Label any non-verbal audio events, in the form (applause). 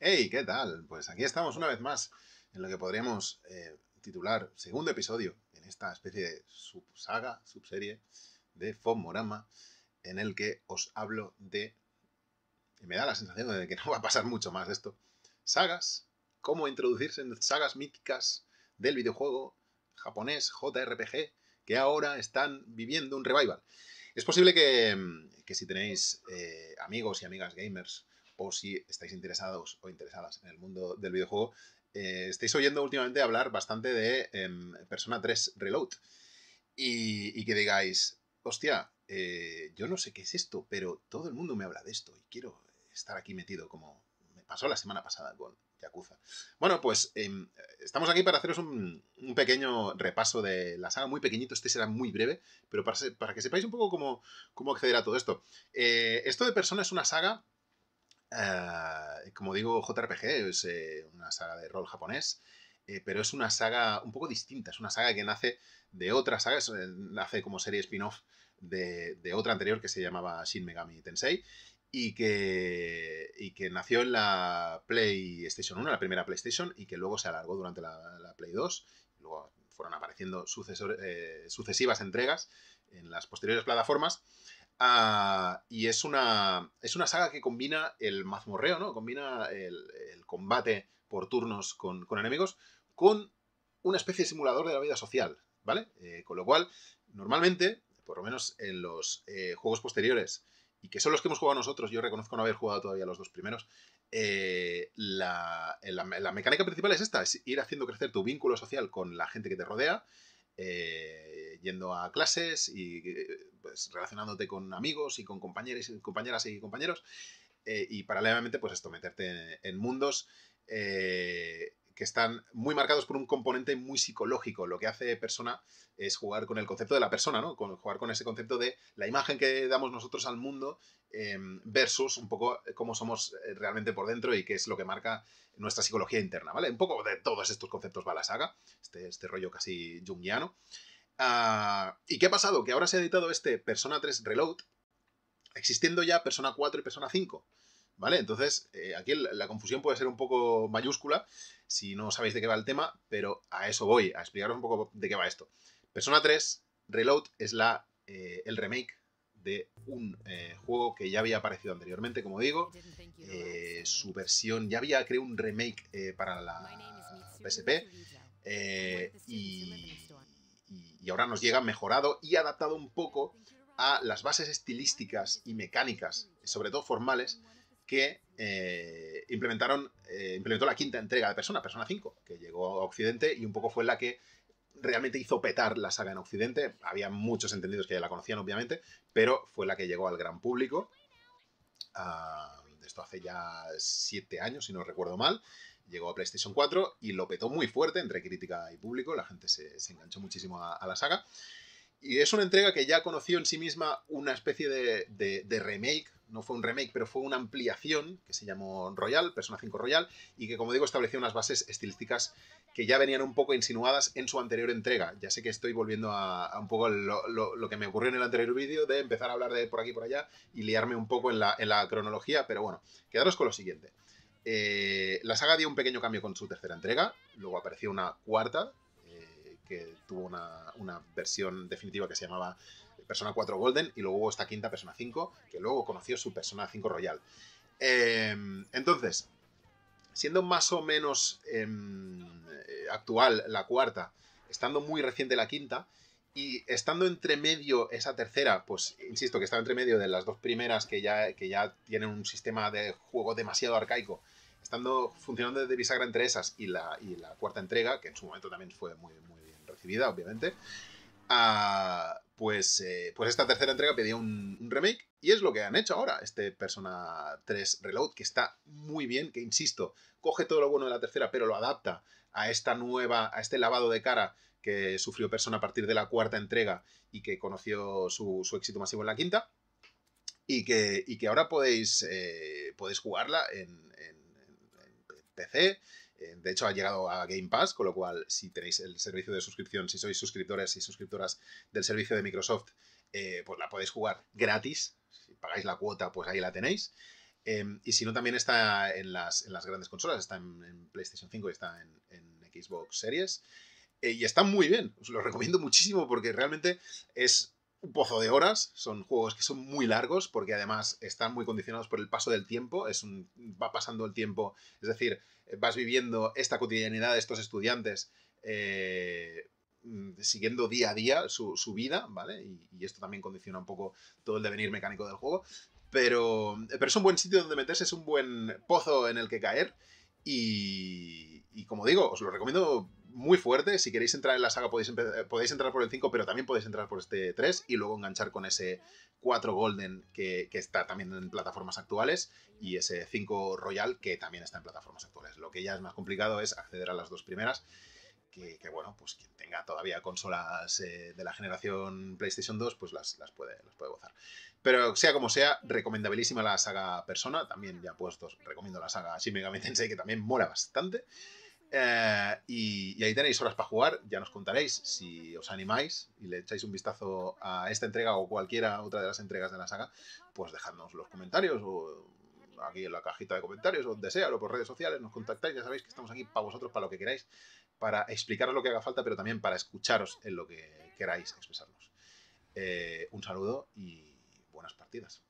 Hey, ¿qué tal? Pues aquí estamos una vez más en lo que podríamos eh, titular segundo episodio en esta especie de subsaga, subserie de Fomorama, en el que os hablo de. me da la sensación de que (laughs) no va a pasar mucho más esto. Sagas, cómo introducirse en sagas míticas del videojuego japonés JRPG que ahora están viviendo un revival. Es posible que, si tenéis eh, amigos y amigas gamers o si estáis interesados o interesadas en el mundo del videojuego, eh, estáis oyendo últimamente hablar bastante de em, Persona 3 Reload. Y, que digáis, hostia, eh, yo no sé qué es esto, pero todo el mundo me habla de esto y quiero estar aquí metido como me pasó la semana pasada con Yakuza. Bueno, pues em, estamos aquí para haceros un, pequeño repaso de la saga, muy pequeñito, este será muy breve, pero para, que sepáis un poco cómo, cómo acceder a todo esto. Eh, esto de Persona es una saga Ah, eh, como digo, JRPG es eh, una saga de rol japonés, eh, pero es una saga un poco distinta, es una saga que nace de otra saga, nace como serie spin-off de, otra anterior que se llamaba Shin Megami Tensei y que, y que nació en la PlayStation 1, la primera PlayStation, y que luego se alargó durante la, Play 2, luego fueron apareciendo sucesor, sucesivas entregas en las posteriores plataformas. Ah, y es una, es una saga que combina el mazmorreo, ¿no? Combina el, combate por turnos con, enemigos con una especie de simulador de la vida social, ¿vale? Eh, con lo cual, normalmente, por lo menos en los eh, juegos posteriores, y que son los que hemos jugado nosotros, yo reconozco no haber jugado todavía los dos primeros, eh, la, la, la, mecánica principal es esta, es ir haciendo crecer tu vínculo social con la gente que te rodea, yendo a clases y pues, relacionándote con amigos y con compañeros, compañeras y compañeros, eh, y paralelamente, pues esto, meterte en, mundos eh, que están muy marcados por un componente muy psicológico. Lo que hace persona es jugar con el concepto de la persona, ¿no? Con, jugar con ese concepto de la imagen que damos nosotros al mundo em, versus un poco eh, cómo somos realmente por dentro y qué es lo que marca nuestra psicología interna, ¿vale? Un poco de todos estos conceptos va la saga, este, este rollo casi junguiano. Ah, ¿Y qué ha pasado? Que ahora se ha editado este Persona 3 Reload, existiendo ya Persona 4 y Persona 5. ¿Vale? Entonces, eh, aquí la confusión puede ser un poco mayúscula si no sabéis de qué va el tema, pero a eso voy, a explicaros un poco de qué va esto. Persona 3 Reload es la, eh, el remake de un eh, juego que ya había aparecido anteriormente, como digo. su versión, ya había creado un remake para la PSP. y y ahora nos llega mejorado y adaptado un poco a las bases estilísticas y mecánicas, sobre todo formales, que eh, implementaron, eh, implementó la quinta entrega de Persona, Persona 5, que llegó a Occidente y un poco fue la que realmente hizo petar la saga en Occidente. Había muchos entendidos que ya la conocían, obviamente, pero fue la que llegó al gran público. Ah, esto hace ya siete años, si no recuerdo mal llegó a PlayStation 4 y lo petó muy fuerte entre crítica y público, la gente se, enganchó muchísimo a, la saga. Y es una entrega que ya conoció en sí misma una especie de, remake, no fue un remake, pero fue una ampliación que se llamó Royal, Persona 5 Royal, y que como digo estableció unas bases estilísticas que ya venían un poco insinuadas en su anterior entrega. Ya sé que estoy volviendo a, un poco lo, que me ocurrió en el anterior vídeo, de empezar a hablar de por aquí y por allá y liarme un poco en la, en la cronología, pero bueno, quedaros con lo siguiente. Eh, la saga dio un pequeño cambio con su tercera entrega, luego apareció una cuarta, eh, que tuvo una, versión definitiva que se llamaba Persona 4 Golden, y luego esta quinta Persona 5, que luego conoció su Persona 5 Royal. Em, entonces, siendo más o menos em, eh, actual la cuarta, estando muy reciente la quinta, y estando entre medio esa tercera, pues insisto que estaba entre medio de las dos primeras que ya, que ya tienen un sistema de juego demasiado arcaico, estando funcionando desde bisagra entre esas y la, cuarta entrega, que en su momento también fue muy, muy bien recibida, obviamente, ah, pues, eh, pues esta tercera entrega pedía un, remake y es lo que han hecho ahora, este Persona 3 Reload, que está muy bien, que insisto, coge todo lo bueno de la tercera, pero lo adapta a esta nueva, a este lavado de cara que sufrió Persona a partir de la cuarta entrega y que conoció su, éxito masivo en la quinta. Y que, que ahora podéis, eh, podéis jugarla en, PC. Eh, de hecho, ha llegado a Game Pass, con lo cual, si tenéis el servicio de suscripción, si sois suscriptores y suscriptoras del servicio de Microsoft, eh, pues la podéis jugar gratis. Si pagáis la cuota, pues ahí la tenéis. Em, y si no, también está en las, en las grandes consolas, está en, PlayStation 5 y está en, Xbox Series. Eh, y está muy bien, os lo recomiendo muchísimo porque realmente es un pozo de horas. Son juegos que son muy largos porque además están muy condicionados por el paso del tiempo. Es un, va pasando el tiempo, es decir, eh, vas viviendo esta cotidianidad de estos estudiantes eh, mm, siguiendo día a día su, vida, ¿vale? Y, esto también condiciona un poco todo el devenir mecánico del juego. Pero, eh, pero es un buen sitio donde meterse, es un buen pozo en el que caer. Y, y como digo, os lo recomiendo muy fuerte. Si queréis entrar en la saga podéis, eh, podéis entrar por el 5, pero también podéis entrar por este 3 y luego enganchar con ese 4 Golden que, está también en plataformas actuales y ese 5 Royal que también está en plataformas actuales. Lo que ya es más complicado es acceder a las dos primeras. Que, bueno, pues quien tenga todavía consolas eh, de la generación PlayStation 2, pues las, las, puede, puede gozar. Pero sea como sea, recomendabilísima la saga Persona. También ya puestos, recomiendo la saga Shin Megami Tensei, que también mola bastante. Eh, y, ahí tenéis horas para jugar, ya nos contaréis si os animáis y le echáis un vistazo a esta entrega o cualquiera otra de las entregas de la saga, pues dejadnos los comentarios o aquí en la cajita de comentarios o donde sea, o por redes sociales, nos contactáis, ya sabéis que estamos aquí para vosotros, para lo que queráis, para explicaros lo que haga falta, pero también para escucharos en lo que queráis expresarnos. Eh, un saludo y buenas partidas.